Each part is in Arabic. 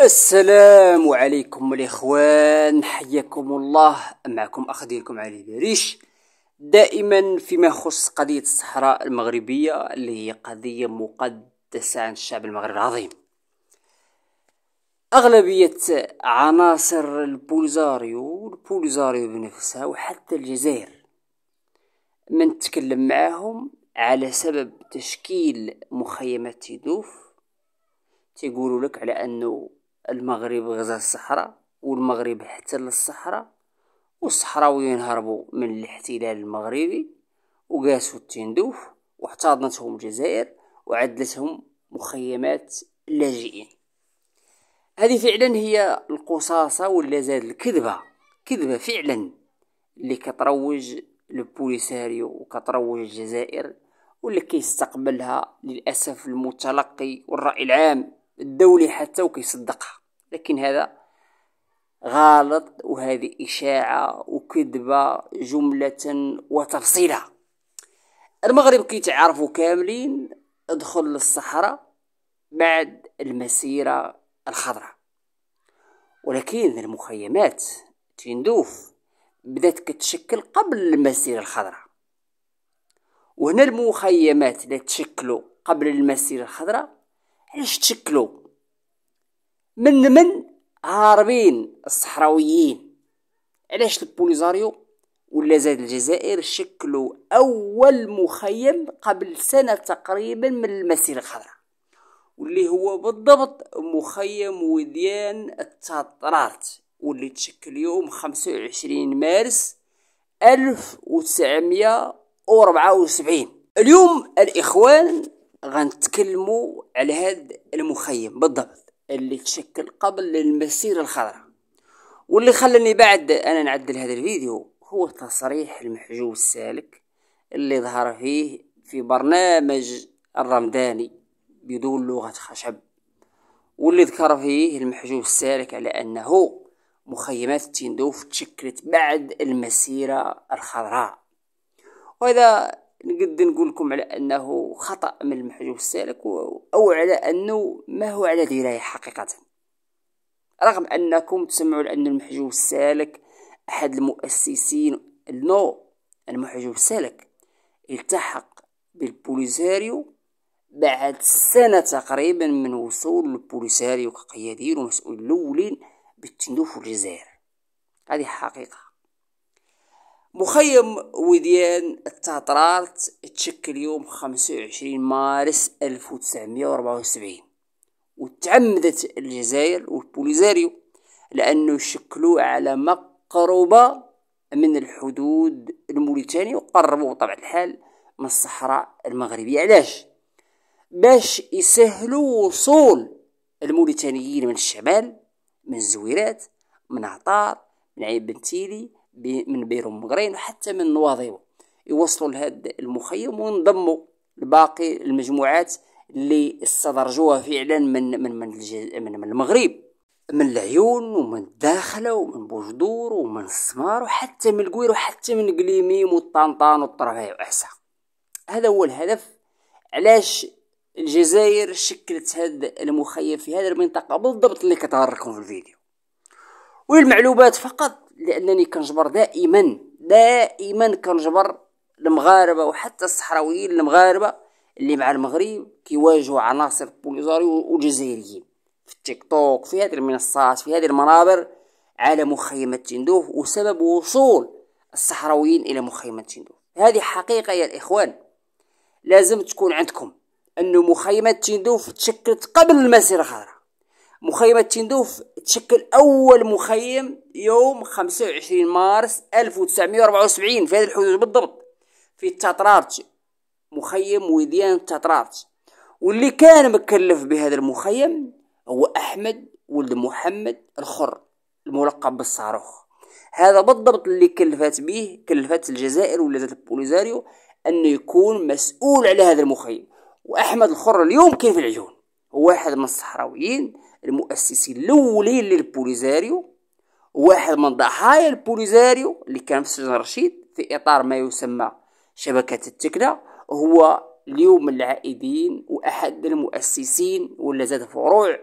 السلام عليكم الاخوان حياكم الله معكم اخ ديالكم علي بريش دائما فيما يخص قضيه الصحراء المغربيه اللي هي قضيه مقدسه عن الشعب المغربي العظيم اغلبيه عناصر البوليزاريو البوليزاريو بنفسها وحتى الجزائر من تكلم معاهم على سبب تشكيل مخيمات تيدوف تيقولوا لك على انه المغرب غزا الصحراء والمغرب احتل الصحراء والصحراويين هربوا من الاحتلال المغربي وقاسوا التندوف واحتضنتهم الجزائر وعدلتهم مخيمات اللاجئين هذه فعلا هي القصاصة ولا زاد الكذبة كذبة فعلا اللي كتروج للبوليساريو وكتروج الجزائر واللي كيستقبلها للأسف المتلقي والرأي العام الدولي حتى وكيصدقها لكن هذا غلط وهذه إشاعة وكذبة جملة وتفصيلة المغرب تعرفوا كاملين ادخل للصحراء بعد المسيرة الخضراء ولكن المخيمات تندوف بدات كتشكل قبل المسيرة الخضراء وهنا المخيمات اللي تشكلوا قبل المسيرة الخضراء علاش تشكلوا من من هاربين الصحراويين علاش البوليزاريو ولا زاد الجزائر شكلوا اول مخيم قبل سنه تقريبا من المسيره الخضراء واللي هو بالضبط مخيم وديان التطرات واللي تشكل يوم 25 مارس 1974 اليوم الإخوان غنتكلموا على هذا المخيم بالضبط اللي تشكل قبل المسيرة الخضراء واللي خلاني بعد انا نعدل هذا الفيديو هو تصريح المحجوب السالك اللي ظهر فيه في برنامج الرمداني بدون لغة خشب واللي ذكر فيه المحجوب السالك على أنه مخيمات تندوف تشكلت بعد المسيرة الخضراء وهذا نقد نقول لكم على انه خطا من المحجوب السالك او على انه ما هو على درايه حقيقه رغم انكم تسمعوا لان المحجوب السالك احد المؤسسين نو المحجوب السالك التحق بالبوليساريو بعد سنة تقريبا من وصول البوليساريو كقيادين ومسؤول الأولين بالتندوف الجزائر هذه حقيقة مخيم وديان التاترات تشكل يوم 25 مارس 1974 وتعمدت الجزائر والبوليزاريو لأنه شكلوا على مقربة من الحدود الموريتانية وقربوا بطبع الحال من الصحراء المغربية علاش باش يسهلوا وصول الموريتانيين من الشمال من الزويرات من عطار من عين بنتيلي من بيرو مغرين وحتى من نواضيو يوصلوا لهذا المخيم وينضموا لباقي المجموعات اللي استدرجوها فعلا من من من, من, من المغرب من العيون ومن الداخلة ومن بوجدور ومن السمار وحتى من القوير وحتى من قليميم والطنطان والطرفاية وأحسا هذا هو الهدف علاش الجزائر شكلت هذا المخيم في هذه المنطقة بالضبط اللي كتعرض في الفيديو والمعلومات فقط لانني كنجبر دائما دائما كنجبر المغاربه وحتى الصحراويين المغاربه اللي مع المغرب كيواجهوا عناصر بوليزاريو والجزائريين في التيك توك في هذه المنصات في هذه المنابر على مخيمة تندوف وسبب وصول الصحراويين إلى مخيمة تندوف هذه حقيقة يا الإخوان لازم تكون عندكم أن مخيمة تندوف تشكلت قبل المسيرة الخضراء مخيمة تندوف تشكل أول مخيم يوم 25 مارس 1974 في هذه الحدود بالضبط في تاترارتش مخيم وديان تاترارتش واللي كان مكلف بهذا المخيم هو أحمد ولد محمد الخر الملقب بالصاروخ هذا بالضبط اللي كلفت به كلفت الجزائر ولادة البوليزاريو أنه يكون مسؤول على هذا المخيم وأحمد الخر اليوم كيف العيون هو واحد من الصحراويين المؤسسين الاولين للبوليزاريو واحد من ضحايا البوليزاريو اللي كان في سجن رشيد في اطار ما يسمى شبكه التكلا هو اليوم العائدين واحد المؤسسين ولا زاد فروع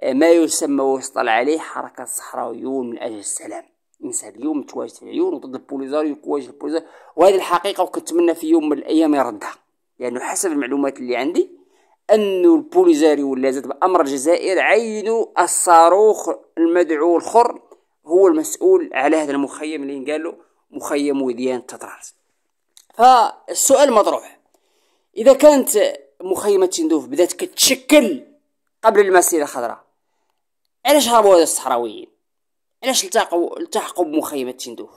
آه، ما يسمى ويسطل عليه حركه الصحراويون من اجل السلام انسان اليوم تواجد في العيون وضد البوليزاريو يواجه البوليزاريو وهذه الحقيقه وكنتمنى في يوم من الايام يردها لانه يعني حسب المعلومات اللي عندي أن البوليزاري ولا بأمر الجزائر عينوا الصاروخ المدعو الخر هو المسؤول على هذا المخيم اللي قالوا مخيم وديان تطرارس فالسؤال مطروح إذا كانت مخيمة تندوف بدات كتشكل قبل المسيرة الخضراء علاش هربوا هذا الصحراويين علاش التحقوا التحقوا بمخيمة تندوف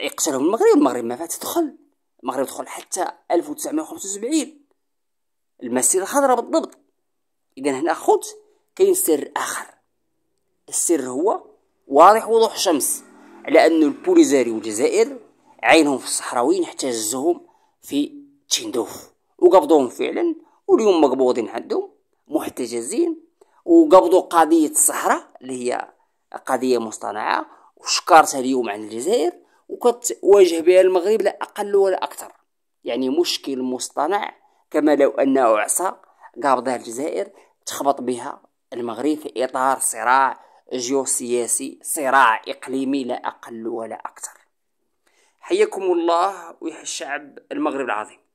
يقتلهم المغرب المغرب ما فات تدخل المغرب دخل حتى 1975 المسيرة الخضراء بالضبط إذا هنا خوت كاين سر آخر السر هو واضح وضوح الشمس على أن البوليزاري والجزائر عينهم في الصحراويين احتجزهم في تشندوف وقبضوهم فعلا واليوم مقبوضين عندهم محتجزين وقبضوا قضية الصحراء اللي هي قضية مصطنعة وشكرتها اليوم عن الجزائر وكتواجه بها المغرب لا أقل ولا أكثر يعني مشكل مصطنع كما لو أنه عصا قابضة الجزائر تخبط بها المغرب في إطار صراع جيوسياسي صراع إقليمي لا أقل ولا أكثر حياكم الله ويحيي الشعب المغرب العظيم